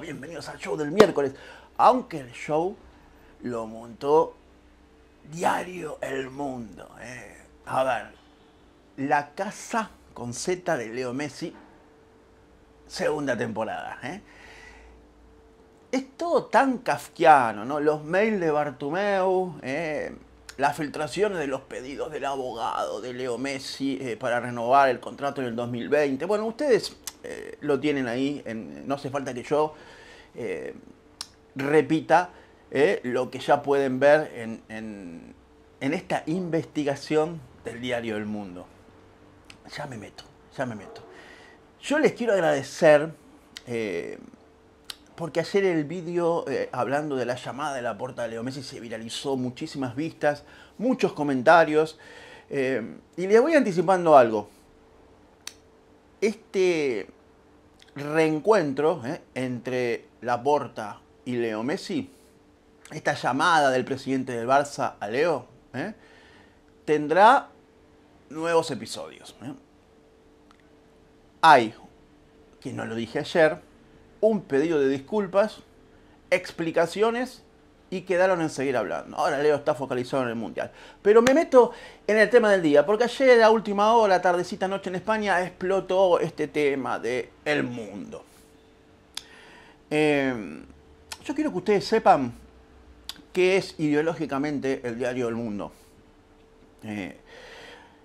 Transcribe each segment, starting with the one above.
bienvenidos al show del miércoles. Aunque el show lo montó Diario El Mundo. Eh. A ver, La Casa con Z de Leo Messi, segunda temporada. Eh. Es todo tan kafkiano, ¿no? Los mails de Bartumeu, eh, las filtraciones de los pedidos del abogado de Leo Messi para renovar el contrato en el 2020. Bueno, ustedes eh, lo tienen ahí, no hace falta que yo eh, repita eh, lo que ya pueden ver en, en, esta investigación del diario El Mundo. Ya me meto, ya me meto. Yo les quiero agradecer, porque ayer el vídeo hablando de la llamada de la puerta de Leo Messi se viralizó, muchísimas vistas, muchos comentarios. y les voy anticipando algo este reencuentro ¿eh? entre Laporta y Leo Messi, esta llamada del presidente del Barça a Leo, ¿eh? tendrá nuevos episodios. ¿eh? Hay, que no lo dije ayer, un pedido de disculpas, explicaciones y quedaron en seguir hablando. Ahora Leo está focalizado en el Mundial. Pero me meto en el tema del día, porque ayer a última hora, tardecita noche en España, explotó este tema de el mundo. Em, yo quiero que ustedes sepan qué es ideológicamente el diario El Mundo. Eh,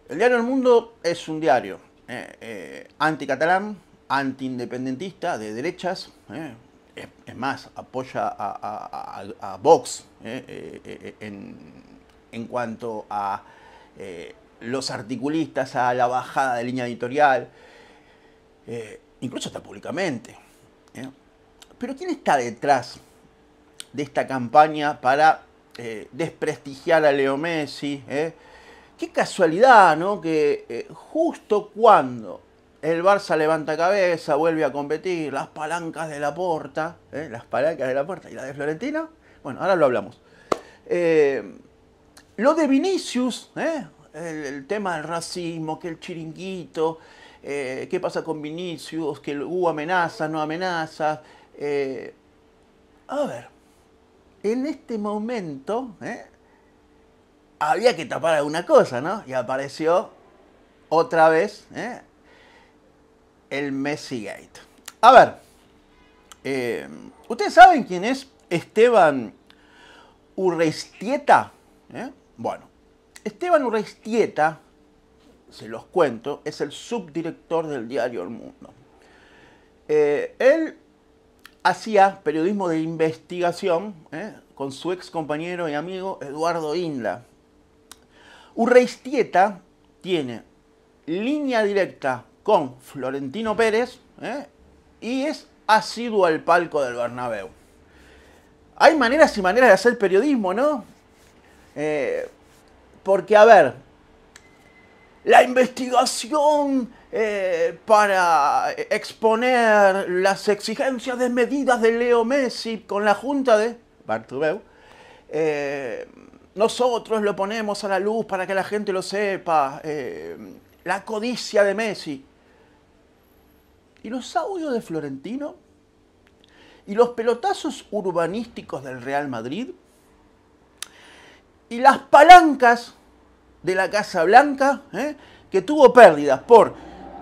el diario El Mundo es un diario eh, eh, anticatalán, antiindependentista, de derechas, es, más, apoya a, Vox eh, eh, eh, en, en, cuanto a los articulistas, a la bajada de línea editorial, incluso hasta públicamente. Pero ¿quién está detrás de esta campaña para desprestigiar a Leo Messi? Qué casualidad, ¿no? Que justo cuando el Barça levanta cabeza, vuelve a competir, las palancas de la puerta, ¿eh? las palancas de la puerta y la de Florentina. Bueno, ahora lo hablamos. Eh, lo de Vinicius, ¿eh? el, tema del racismo, que el chiringuito, eh, qué pasa con Vinicius, que hubo amenazas, no amenazas. a ver, en este momento había que tapar alguna cosa, ¿no? Y apareció otra vez ¿eh? el Messigate. A ver, eh, ¿ustedes saben quién es Esteban Urreistieta? ¿Eh? Bueno, Esteban Urreistieta, se los cuento, es el subdirector del diario El Mundo. Eh, él hacía periodismo de investigación con su ex compañero y amigo Eduardo Inla. Urreistieta tiene línea directa con Florentino Pérez ¿eh? y es asiduo al palco del Bernabéu. Hay maneras y maneras de hacer periodismo, ¿no? Eh, porque, a ver, la investigación eh, para exponer las exigencias desmedidas de Leo Messi con la junta de Bartubeu. nosotros lo ponemos a la luz para que la gente lo sepa. la codicia de Messi. ¿Y los audios de Florentino? ¿Y los pelotazos urbanísticos del Real Madrid? ¿Y las palancas de la Casa Blanca? Eh, que tuvo pérdidas por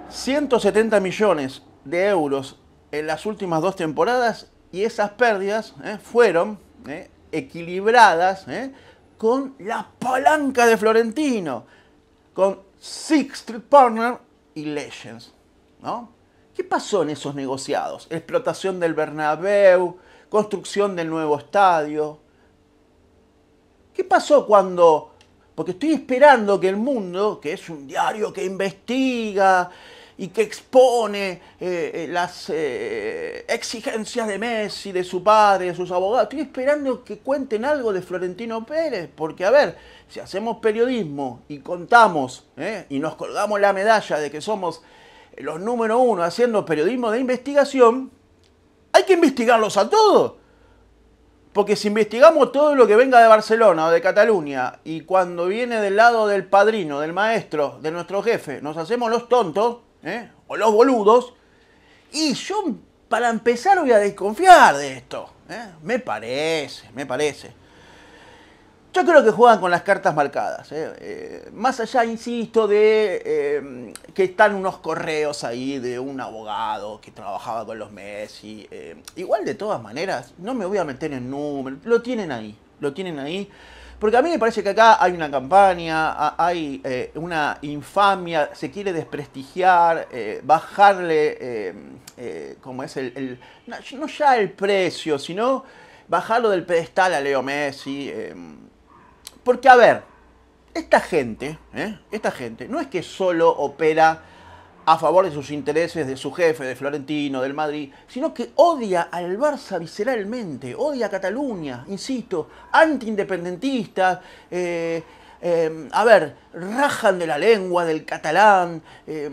170 millones de euros en las últimas dos temporadas y esas pérdidas eh, fueron eh, equilibradas con la palanca de Florentino, con Sixth Partner y Legends. ¿no? ¿Qué pasó en esos negociados? Explotación del Bernabéu, construcción del nuevo estadio. ¿Qué pasó cuando... Porque estoy esperando que el mundo, que es un diario que investiga y que expone eh, eh, las eh, exigencias de Messi, de su padre, de sus abogados, estoy esperando que cuenten algo de Florentino Pérez, porque a ver, si hacemos periodismo y contamos y nos colgamos la medalla de que somos los número uno haciendo periodismo de investigación, hay que investigarlos a todos. Porque si investigamos todo lo que venga de Barcelona o de Cataluña y cuando viene del lado del padrino, del maestro, de nuestro jefe, nos hacemos los tontos ¿eh? o los boludos, y yo para empezar voy a desconfiar de esto. ¿eh? Me parece, me parece. Yo creo que juegan con las cartas marcadas. ¿eh? Eh, más allá, insisto, de eh, que están unos correos ahí de un abogado que trabajaba con los Messi. igual, de todas maneras, no me voy a meter en números. Lo tienen ahí. Lo tienen ahí. Porque a mí me parece que acá hay una campaña, hay una infamia, se quiere desprestigiar, bajarle, como es el, No ya el precio, sino bajarlo del pedestal a Leo Messi. Porque, a ver, esta gente, ¿eh? esta gente, no es que solo opera a favor de sus intereses, de su jefe, de Florentino, del Madrid, sino que odia al Barça visceralmente, odia a Cataluña, insisto, anti eh, eh, a ver, rajan de la lengua, del catalán, eh,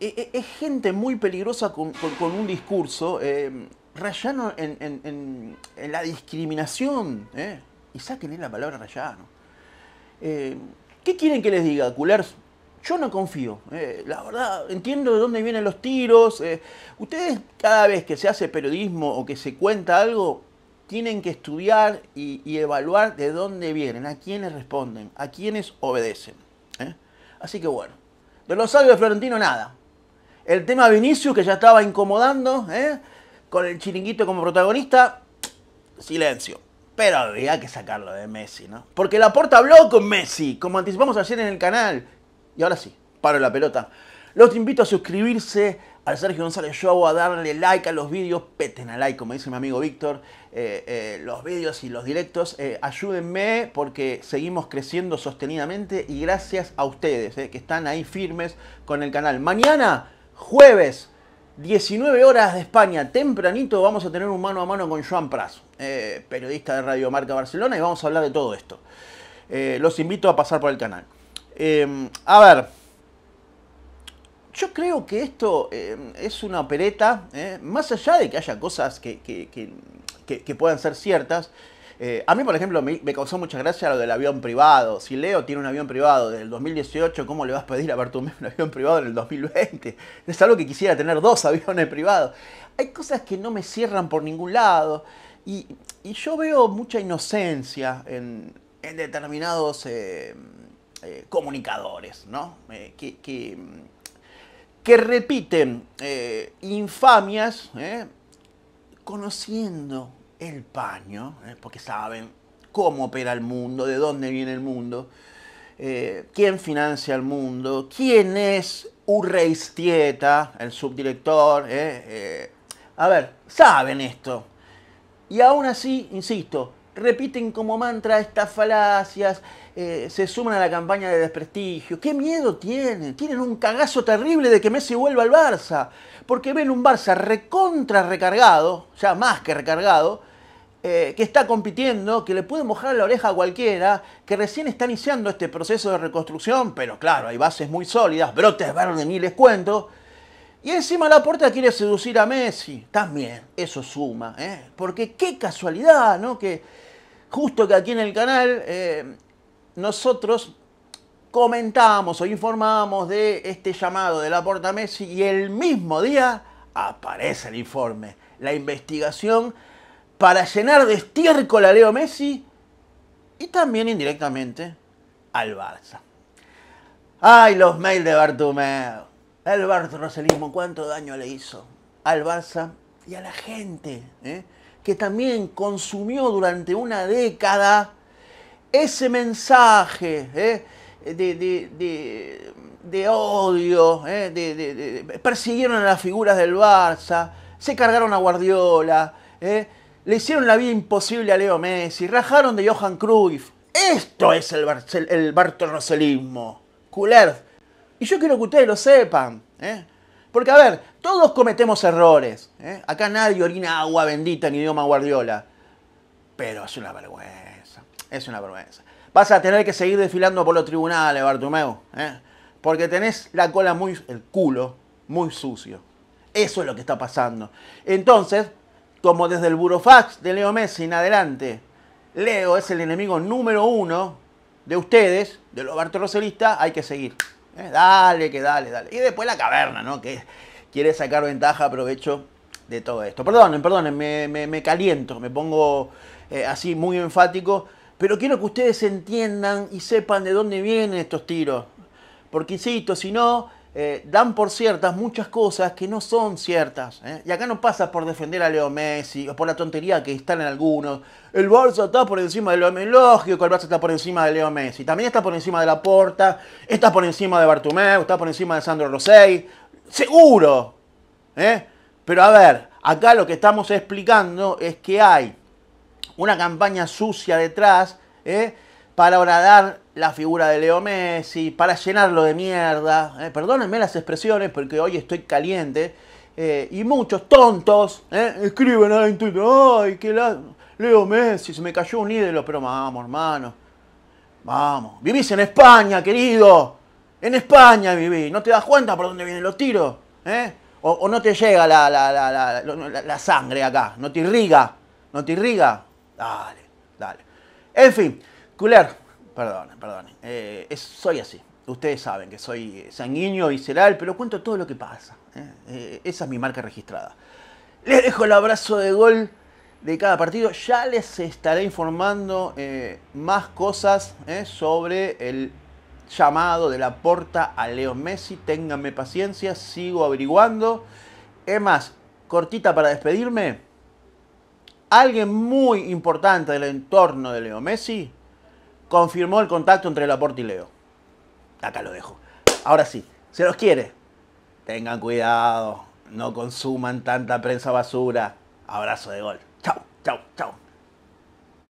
es gente muy peligrosa con, un discurso rayano en, en, la discriminación. ¿eh? y sáquenle la palabra Rayano. Eh, ¿Qué quieren que les diga, culers? Yo no confío. Eh, la verdad, entiendo de dónde vienen los tiros. Eh, ustedes, cada vez que se hace periodismo o que se cuenta algo, tienen que estudiar y, evaluar de dónde vienen, a quiénes responden, a quiénes obedecen. Así que bueno, de los sabios de Florentino nada. El tema Vinicius, que ya estaba incomodando, con el chiringuito como protagonista, silencio. Pero había que sacarlo de Messi, ¿no? Porque la puerta habló con Messi, como anticipamos ayer en el canal. Y ahora sí, paro la pelota. Los invito a suscribirse al Sergio González Show, a darle like a los vídeos, peten a like, como dice mi amigo Víctor, eh, eh, los vídeos y los directos. Eh, ayúdenme porque seguimos creciendo sostenidamente y gracias a ustedes que están ahí firmes con el canal. Mañana, jueves. 19 horas de España, tempranito, vamos a tener un mano a mano con Joan Pras, eh, periodista de Radio Marca Barcelona, y vamos a hablar de todo esto. Eh, los invito a pasar por el canal. Em, a ver, yo creo que esto em, es una opereta, eh, más allá de que haya cosas que, que puedan ser ciertas, eh, a mí, por ejemplo, me, causó mucha gracia lo del avión privado. Si Leo tiene un avión privado del 2018, ¿cómo le vas a pedir a ver un avión privado en el 2020? Es algo que quisiera tener dos aviones privados. Hay cosas que no me cierran por ningún lado. Y, yo veo mucha inocencia en, determinados eh, eh, comunicadores, ¿no? que, repiten infamias, conociendo el paño, eh, porque saben cómo opera el mundo, de dónde viene el mundo, eh, quién financia el mundo, quién es Urreistieta, el subdirector. Eh, a ver, saben esto. Y aún así, insisto, repiten como mantra estas falacias, se suman a la campaña de desprestigio. ¿Qué miedo tienen? Tienen un cagazo terrible de que Messi vuelva al Barça, porque ven un Barça recontra recargado, ya más que recargado, eh, que está compitiendo, que le puede mojar la oreja a cualquiera, que recién está iniciando este proceso de reconstrucción, pero claro, hay bases muy sólidas, brotes verdes, ni les cuento. Y encima la puerta quiere seducir a Messi. También, eso suma, ¿eh? Porque qué casualidad, ¿no? Que justo que aquí en el canal eh, nosotros comentamos o informamos de este llamado de la puerta a Messi y el mismo día aparece el informe, la investigación para llenar de estiércol a Leo Messi y también indirectamente al Barça. ¡Ay, los mails de Bartomeu! El Roselismo, ¿cuánto daño le hizo al Barça y a la gente? ¿eh? Que también consumió durante una década ese mensaje ¿eh? de, odio, ¿eh? persiguieron a las figuras del Barça, se cargaron a Guardiola, le hicieron la vida imposible a Leo Messi, rajaron de Johan Cruyff. Esto es el, Barcel el Bartoroselismo. Culer. Y yo quiero que ustedes lo sepan. ¿eh? Porque, a ver, todos cometemos errores. ¿eh? Acá nadie orina agua bendita en idioma guardiola. Pero es una vergüenza. Es una vergüenza. Vas a tener que seguir desfilando por los tribunales, Bartomeu. ¿eh? Porque tenés la cola muy. el culo muy sucio. Eso es lo que está pasando. Entonces, como desde el burofax de Leo Messi en adelante, Leo es el enemigo número uno de ustedes, de los Roselista, hay que seguir. Eh, dale, que dale, dale. Y después la caverna, ¿no? Que quiere sacar ventaja, aprovecho de todo esto. Perdonen, perdonen, me, caliento, me pongo eh, así muy enfático, pero quiero que ustedes entiendan y sepan de dónde vienen estos tiros. Porque insisto, si no, eh, dan por ciertas muchas cosas que no son ciertas. ¿eh? Y acá no pasa por defender a Leo Messi o por la tontería que están en algunos. El Barça está por encima de lo Messi. el Barça está por encima de Leo Messi. También está por encima de la porta está por encima de Bartomeu, está por encima de Sandro Rossell, Seguro. ¿eh? Pero a ver, acá lo que estamos explicando es que hay una campaña sucia detrás para oradar la figura de Leo Messi, para llenarlo de mierda. Eh, perdónenme las expresiones porque hoy estoy caliente. Eh, y muchos tontos eh, escriben ahí en Twitter, ay, qué Leo Messi, se me cayó un ídolo, pero vamos, hermano. Vamos. Vivís en España, querido. En España vivís. ¿No te das cuenta por dónde vienen los tiros? O, no te llega la, la, sangre acá. No te irriga. No te irriga. Dale, dale. En fin, Culer, perdón, perdón, eh, soy así. Ustedes saben que soy eh, sanguíneo, visceral, pero cuento todo lo que pasa. ¿eh? esa es mi marca registrada. Les dejo el abrazo de gol de cada partido. Ya les estaré informando más cosas sobre el llamado de la porta a Leo Messi. Ténganme paciencia, sigo averiguando. Es más, cortita para despedirme. Alguien muy importante del entorno de Leo Messi confirmó el contacto entre Laporte y Leo. Acá lo dejo. Ahora sí, se los quiere. Tengan cuidado, no consuman tanta prensa basura. Abrazo de gol. Chau, chau, chau.